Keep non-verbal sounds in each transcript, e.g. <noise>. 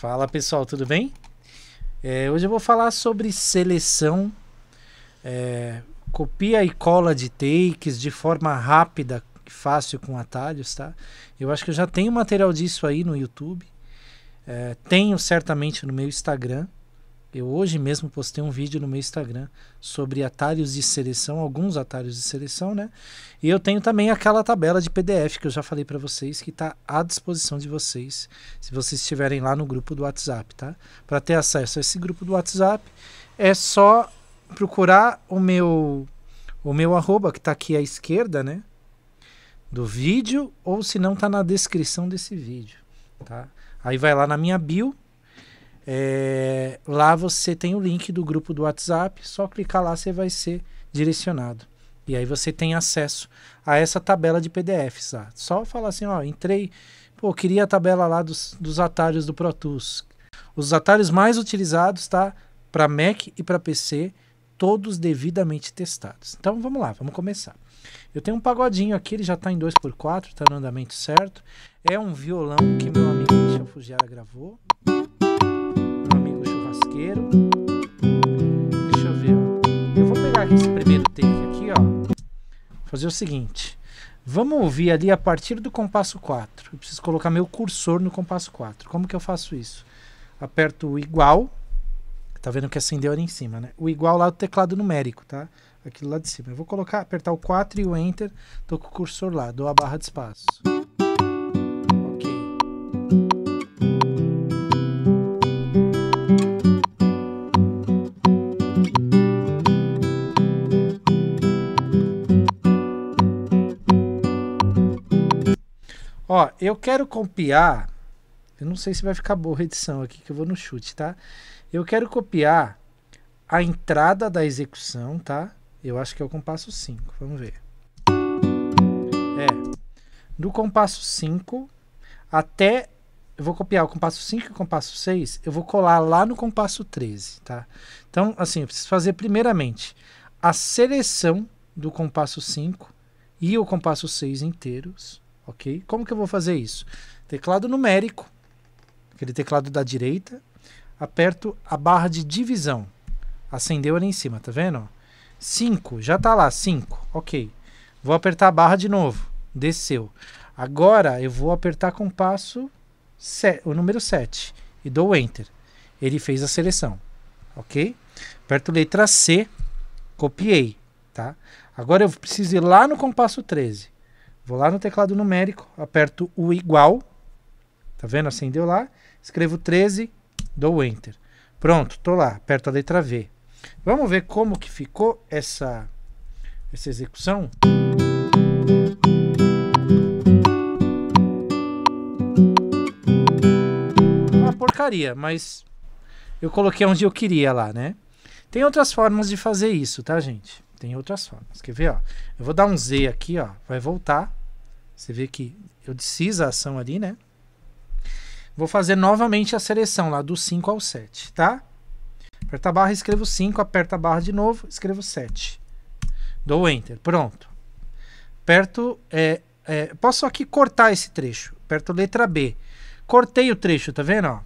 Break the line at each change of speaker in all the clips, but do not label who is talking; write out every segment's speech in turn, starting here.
Fala pessoal, tudo bem? É, hoje eu vou falar sobre seleção, é, copia e cola de takes de forma rápida e fácil com atalhos, tá? Eu acho que eu já tenho material disso aí no YouTube, é, tenho certamente no meu Instagram. Eu hoje mesmo postei um vídeo no meu Instagram sobre atalhos de seleção, alguns atalhos de seleção, né? E eu tenho também aquela tabela de PDF que eu já falei para vocês que está à disposição de vocês, se vocês estiverem lá no grupo do WhatsApp, tá? Para ter acesso a esse grupo do WhatsApp, é só procurar o meu o meu arroba que está aqui à esquerda, né? Do vídeo ou se não está na descrição desse vídeo, tá? Aí vai lá na minha bio é, lá você tem o link do grupo do WhatsApp, só clicar lá você vai ser direcionado. E aí você tem acesso a essa tabela de PDFs. Só falar assim, ó, entrei, pô, queria a tabela lá dos, dos atalhos do Pro Tools. Os atalhos mais utilizados, tá? Para Mac e para PC, todos devidamente testados. Então vamos lá, vamos começar. Eu tenho um pagodinho aqui, ele já está em 2x4, está no andamento certo. É um violão que meu amigo Michel Fugiara gravou isqueiro. Deixa eu ver, Eu vou pegar aqui esse primeiro take aqui, ó. Fazer o seguinte. Vamos ouvir ali a partir do compasso 4. Eu preciso colocar meu cursor no compasso 4. Como que eu faço isso? Aperto o igual. Tá vendo que acendeu ali em cima, né? O igual lá do teclado numérico, tá? Aquilo lá de cima. Eu vou colocar, apertar o 4 e o Enter. Tô com o cursor lá, dou a barra de espaço. Ó, eu quero copiar. Eu não sei se vai ficar boa a edição aqui, que eu vou no chute, tá? Eu quero copiar a entrada da execução, tá? Eu acho que é o compasso 5. Vamos ver. É. Do compasso 5 até. Eu vou copiar o compasso 5 e o compasso 6. Eu vou colar lá no compasso 13, tá? Então, assim, eu preciso fazer primeiramente a seleção do compasso 5 e o compasso 6 inteiros ok? Como que eu vou fazer isso? Teclado numérico, aquele teclado da direita, aperto a barra de divisão. Acendeu ali em cima, tá vendo? 5, já tá lá, 5, ok. Vou apertar a barra de novo, desceu. Agora eu vou apertar com o passo o número 7 e dou Enter. Ele fez a seleção, ok? Aperto letra C, copiei, tá? Agora eu preciso ir lá no compasso 13. Vou lá no teclado numérico, aperto o igual, tá vendo? Acendeu lá, escrevo 13, dou Enter. Pronto, tô lá, aperto a letra V. Vamos ver como que ficou essa, essa execução? É uma porcaria, mas eu coloquei onde eu queria lá, né? Tem outras formas de fazer isso, tá, gente? Tem outras formas. Quer ver, ó? Eu vou dar um Z aqui, ó. Vai voltar. Você vê que eu desfiz a ação ali, né? Vou fazer novamente a seleção lá do 5 ao 7, tá? Aperta a barra, escrevo 5, aperta a barra de novo, escrevo 7. Dou Enter, pronto. Aperto, é, é, posso aqui cortar esse trecho, aperto letra B. Cortei o trecho, tá vendo? Ó?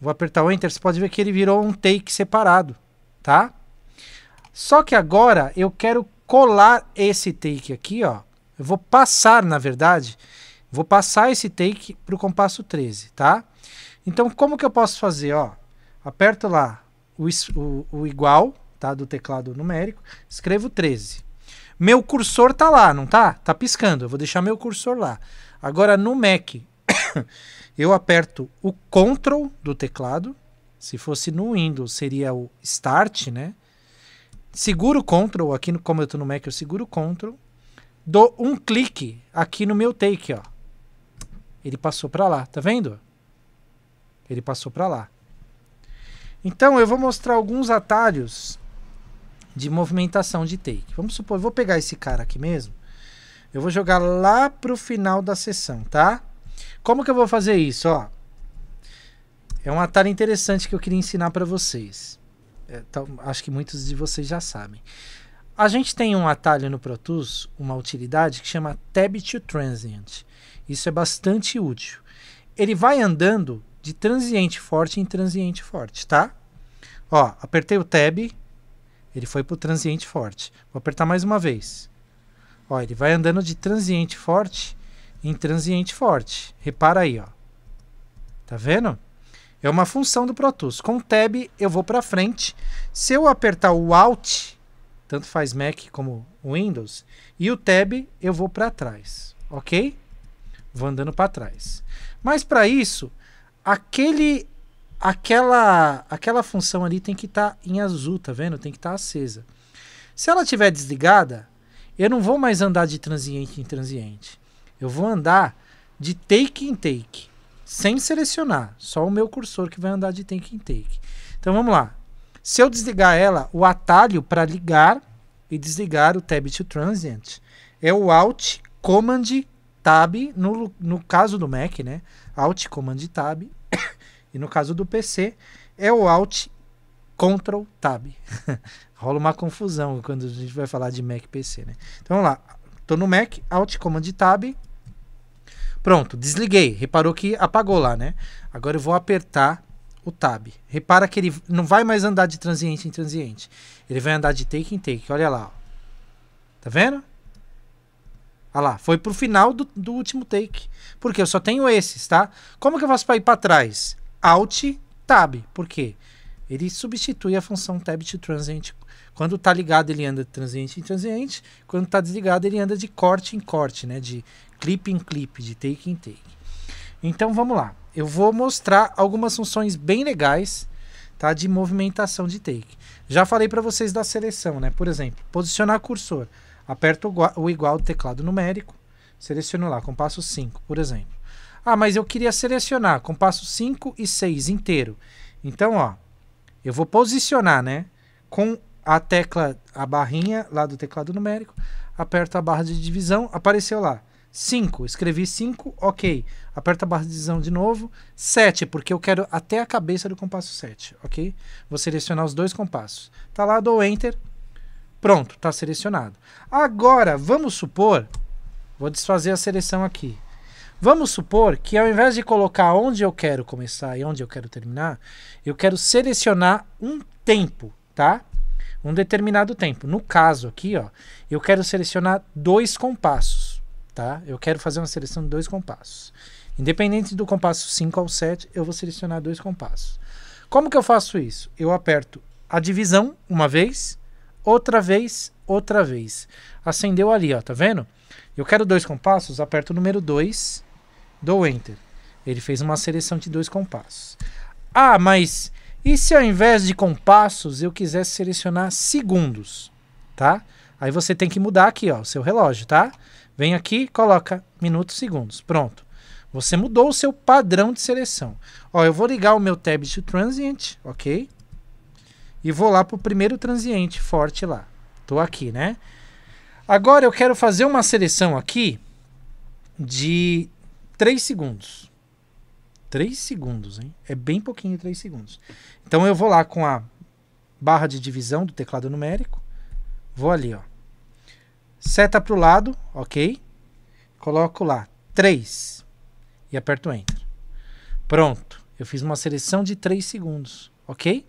Vou apertar o Enter, você pode ver que ele virou um take separado, tá? Só que agora eu quero colar esse take aqui, ó, eu vou passar, na verdade, vou passar esse take para o compasso 13, tá? Então, como que eu posso fazer? Ó, aperto lá o, o, o igual tá? do teclado numérico, escrevo 13. Meu cursor tá lá, não tá? Tá piscando, eu vou deixar meu cursor lá. Agora, no Mac, <coughs> eu aperto o CTRL do teclado, se fosse no Windows, seria o Start, né? Seguro o Ctrl, aqui como eu estou no Mac, eu seguro o Ctrl dou um clique aqui no meu take, ó. Ele passou para lá, tá vendo? Ele passou para lá. Então eu vou mostrar alguns atalhos de movimentação de take. Vamos supor, eu vou pegar esse cara aqui mesmo. Eu vou jogar lá pro final da sessão, tá? Como que eu vou fazer isso, ó? É um atalho interessante que eu queria ensinar para vocês. É, então, acho que muitos de vocês já sabem. A gente tem um atalho no Pro Tools, uma utilidade que chama Tab to Transient. Isso é bastante útil. Ele vai andando de transiente forte em transiente forte, tá? Ó, apertei o Tab, ele foi para o transiente forte. Vou apertar mais uma vez. Ó, ele vai andando de transiente forte em transiente forte. Repara aí, ó. Tá vendo? É uma função do Pro Tools. Com o Tab eu vou para frente. Se eu apertar o Alt, tanto faz Mac como Windows, e o Tab eu vou para trás, ok? Vou andando para trás. Mas para isso, aquele, aquela, aquela função ali tem que estar tá em azul, tá vendo? Tem que estar tá acesa. Se ela estiver desligada, eu não vou mais andar de transiente em transiente. Eu vou andar de take em take, sem selecionar, só o meu cursor que vai andar de take em take. Então vamos lá. Se eu desligar ela, o atalho para ligar e desligar o Tab to Transient é o Alt Command Tab, no, no caso do Mac, né? Alt Command Tab. <coughs> e no caso do PC, é o Alt Ctrl Tab. <laughs> Rola uma confusão quando a gente vai falar de Mac PC, né? Então vamos lá. Tô no Mac, Alt Command Tab. Pronto, desliguei. Reparou que apagou lá, né? Agora eu vou apertar o tab. Repara que ele não vai mais andar de transiente em transiente. Ele vai andar de take em take. Olha lá. Ó. Tá vendo? Olha lá, foi pro final do, do, último take. Porque eu só tenho esses, tá? Como que eu faço para ir para trás? Alt Tab. Por quê? Ele substitui a função Tab to Transient. Quando tá ligado, ele anda de transiente em transiente. Quando tá desligado, ele anda de corte em corte, né? De clip em clip, de take em take. Então vamos lá eu vou mostrar algumas funções bem legais tá, de movimentação de take. Já falei para vocês da seleção, né? Por exemplo, posicionar cursor. Aperto o igual do teclado numérico, seleciono lá, compasso 5, por exemplo. Ah, mas eu queria selecionar compasso 5 e 6 inteiro. Então, ó, eu vou posicionar, né? Com a tecla, a barrinha lá do teclado numérico, aperto a barra de divisão, apareceu lá. 5. Escrevi 5, ok. Aperta a barra de decisão de novo. 7, porque eu quero até a cabeça do compasso 7, ok? Vou selecionar os dois compassos. Tá lá, dou Enter. Pronto, tá selecionado. Agora, vamos supor... Vou desfazer a seleção aqui. Vamos supor que ao invés de colocar onde eu quero começar e onde eu quero terminar, eu quero selecionar um tempo, tá? Um determinado tempo. No caso aqui, ó, eu quero selecionar dois compassos tá? Eu quero fazer uma seleção de dois compassos. Independente do compasso 5 ao 7, eu vou selecionar dois compassos. Como que eu faço isso? Eu aperto a divisão uma vez, outra vez, outra vez. Acendeu ali, ó, tá vendo? Eu quero dois compassos, aperto o número 2, dou enter. Ele fez uma seleção de dois compassos. Ah, mas e se ao invés de compassos eu quisesse selecionar segundos, tá? Aí você tem que mudar aqui, ó, o seu relógio, tá? Vem aqui, coloca minutos, segundos. Pronto. Você mudou o seu padrão de seleção. Ó, eu vou ligar o meu tab de transient, ok? E vou lá para o primeiro transiente forte lá. Estou aqui, né? Agora eu quero fazer uma seleção aqui de 3 segundos. 3 segundos, hein? É bem pouquinho 3 segundos. Então eu vou lá com a barra de divisão do teclado numérico. Vou ali, ó. Seta para o lado, ok. Coloco lá 3 e aperto Enter. Pronto, eu fiz uma seleção de 3 segundos, ok?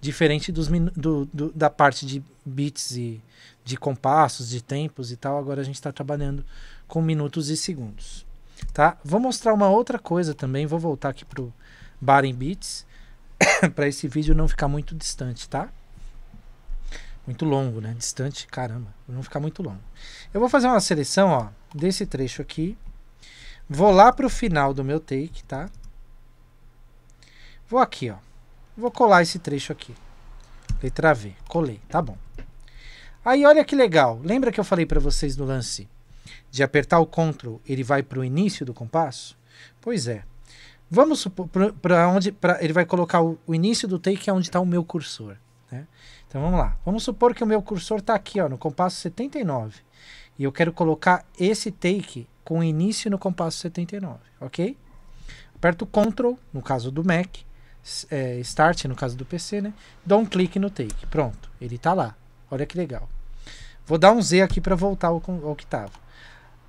Diferente dos, do, do, da parte de bits e de compassos, de tempos e tal, agora a gente está trabalhando com minutos e segundos. Tá? Vou mostrar uma outra coisa também, vou voltar aqui para o Bar em Bits, <coughs> para esse vídeo não ficar muito distante, tá? muito longo, né? Distante, caramba, não ficar muito longo. Eu vou fazer uma seleção, ó, desse trecho aqui. Vou lá pro final do meu take, tá? Vou aqui, ó. Vou colar esse trecho aqui. Letra V, colei, tá bom. Aí olha que legal. Lembra que eu falei para vocês no lance de apertar o Ctrl, ele vai para o início do compasso? Pois é. Vamos para onde pra, ele vai colocar o, o, início do take é onde está o meu cursor. Né? Então vamos lá. Vamos supor que o meu cursor está aqui, ó, no compasso 79. E eu quero colocar esse take com início no compasso 79, ok? Aperto Ctrl, no caso do Mac, é, Start, no caso do PC, né? Dou um clique no take, pronto, ele está lá. Olha que legal. Vou dar um Z aqui para voltar ao, ao que estava.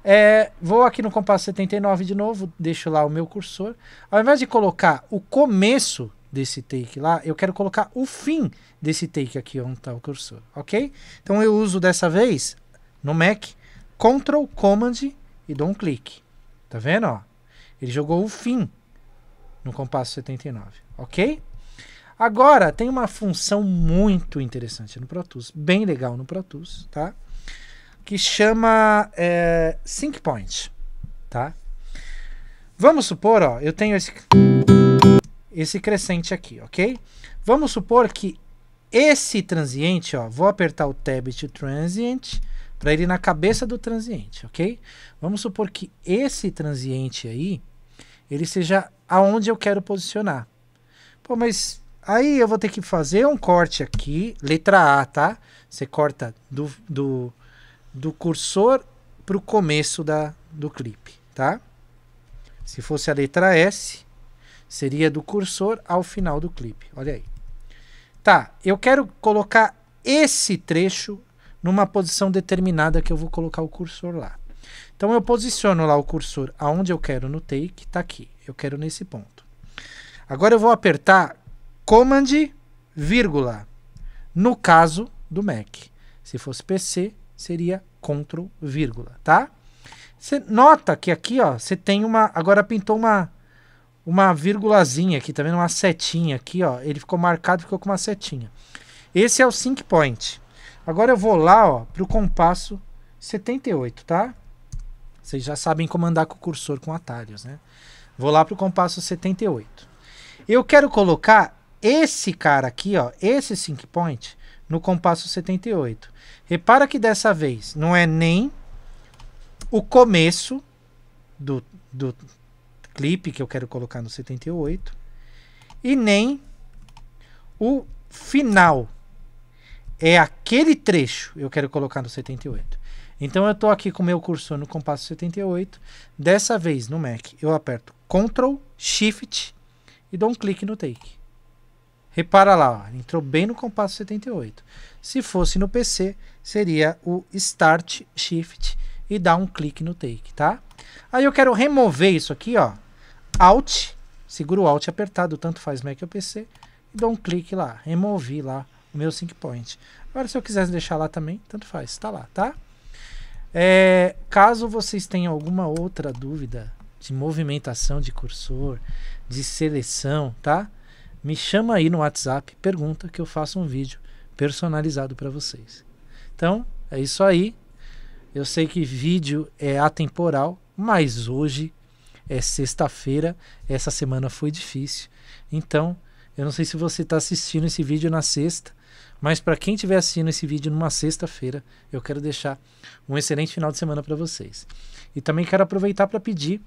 É, vou aqui no compasso 79 de novo, deixo lá o meu cursor. Ao invés de colocar o começo desse take lá, eu quero colocar o fim desse take aqui onde está o cursor, ok? Então eu uso dessa vez, no Mac, Ctrl, Command e dou um clique. Tá vendo? Ó? Ele jogou o fim no compasso 79, ok? Agora, tem uma função muito interessante no Pro Tools, bem legal no Pro Tools, tá? Que chama é, Sync Point, tá? Vamos supor, ó, eu tenho esse esse crescente aqui, ok? Vamos supor que esse transiente, ó, vou apertar o tab to transient para ele ir na cabeça do transiente, ok? Vamos supor que esse transiente aí, ele seja aonde eu quero posicionar. Pô, mas aí eu vou ter que fazer um corte aqui, letra A, tá? Você corta do, do, do cursor para o começo da, do clipe, tá? Se fosse a letra S, Seria do cursor ao final do clipe. Olha aí. Tá, eu quero colocar esse trecho numa posição determinada que eu vou colocar o cursor lá. Então eu posiciono lá o cursor aonde eu quero no take, tá aqui. Eu quero nesse ponto. Agora eu vou apertar Command, vírgula, no caso do Mac. Se fosse PC, seria Ctrl, vírgula, tá? Você nota que aqui, ó, você tem uma... Agora pintou uma uma vírgulazinha aqui, tá vendo? Uma setinha aqui, ó. Ele ficou marcado, ficou com uma setinha. Esse é o sync point. Agora eu vou lá, ó, pro compasso 78, tá? Vocês já sabem como andar com o cursor com atalhos, né? Vou lá pro compasso 78. Eu quero colocar esse cara aqui, ó, esse sync point, no compasso 78. Repara que dessa vez não é nem o começo do, do, clipe que eu quero colocar no 78 e nem o final. É aquele trecho eu quero colocar no 78. Então eu estou aqui com meu cursor no compasso 78. Dessa vez no Mac eu aperto Ctrl, Shift e dou um clique no Take. Repara lá, ó, entrou bem no compasso 78. Se fosse no PC, seria o Start, Shift e dá um clique no Take, tá? Aí eu quero remover isso aqui, ó. Alt, seguro Alt apertado, tanto faz Mac ou PC, e dou um clique lá, removi lá o meu sync point. Agora, se eu quisesse deixar lá também, tanto faz, está lá, tá? É, caso vocês tenham alguma outra dúvida de movimentação de cursor, de seleção, tá? Me chama aí no WhatsApp, pergunta que eu faço um vídeo personalizado para vocês. Então, é isso aí. Eu sei que vídeo é atemporal, mas hoje é sexta-feira, essa semana foi difícil. Então, eu não sei se você está assistindo esse vídeo na sexta, mas para quem estiver assistindo esse vídeo numa sexta-feira, eu quero deixar um excelente final de semana para vocês. E também quero aproveitar para pedir,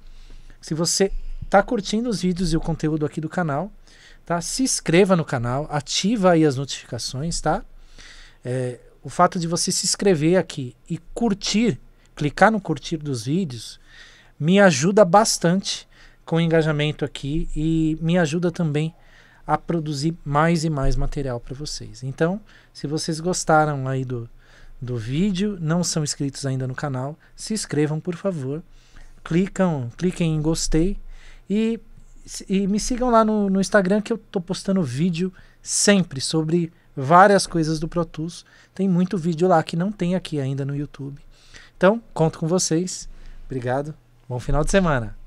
se você está curtindo os vídeos e o conteúdo aqui do canal, tá? Se inscreva no canal, ativa aí as notificações, tá? É, o fato de você se inscrever aqui e curtir, clicar no curtir dos vídeos, me ajuda bastante com o engajamento aqui e me ajuda também a produzir mais e mais material para vocês. Então, se vocês gostaram aí do, do vídeo, não são inscritos ainda no canal, se inscrevam por favor, clicam, cliquem em gostei e, e me sigam lá no, no Instagram que eu estou postando vídeo sempre sobre várias coisas do Pro Tools. Tem muito vídeo lá que não tem aqui ainda no YouTube. Então, conto com vocês. Obrigado. Bom final de semana.